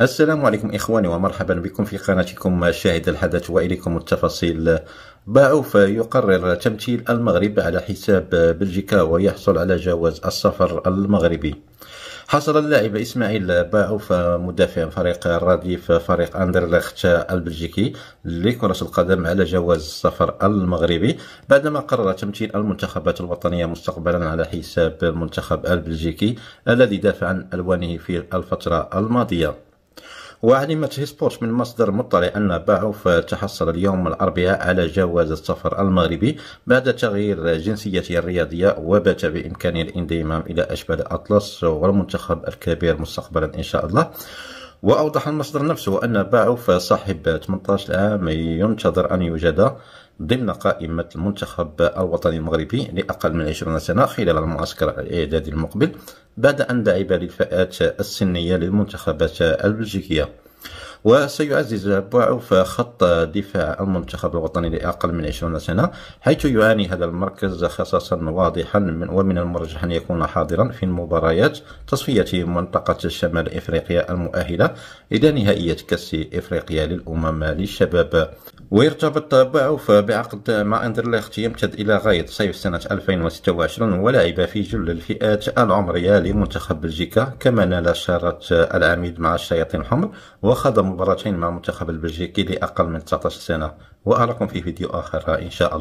السلام عليكم إخواني ومرحبا بكم في قناتكم شاهد الحدث وإليكم التفاصيل باعوف يقرر تمثيل المغرب على حساب بلجيكا ويحصل على جواز السفر المغربي حصل اللاعب اسماعيل باعوف مدافع فريق الرديف فريق اندرلخت البلجيكي لكرة القدم على جواز السفر المغربي بعدما قرر تمثيل المنتخبات الوطنية مستقبلا على حساب المنتخب البلجيكي الذي دافع عن الوانه في الفترة الماضية وعلمت سبورت من مصدر مطلع أن باعوف تحصل اليوم الأربعاء على جواز السفر المغربي بعد تغيير جنسيته الرياضية وبات بإمكانه الانضمام إلى أشبال أطلس والمنتخب الكبير مستقبلا إن شاء الله وأوضح المصدر نفسه أن باعوف صاحب 18 عام ينتظر أن يوجد ضمن قائمة المنتخب الوطني المغربي لأقل من 20 سنة خلال المعسكر الإعدادي المقبل بعد أن لعب للفئات السنية للمنتخبات البلجيكية وسيعزز بوعوف خط دفاع المنتخب الوطني لأقل من 20 سنة حيث يعاني هذا المركز خصاصا واضحا من ومن المرجح أن يكون حاضرا في المباريات تصفية منطقة شمال إفريقيا المؤهلة إلى نهائية كأس إفريقيا للأمم للشباب ويرتبط باعوف بعقد مع اندرليخت يمتد إلى غاية صيف سنة 2026 ولعب في جل الفئات العمرية لمنتخب بلجيكا كما نال شارة العميد مع الشياطين الحمر وخاض مباراتين مع المنتخب البلجيكي لأقل من 19 سنة وأراكم في فيديو آخر إن شاء الله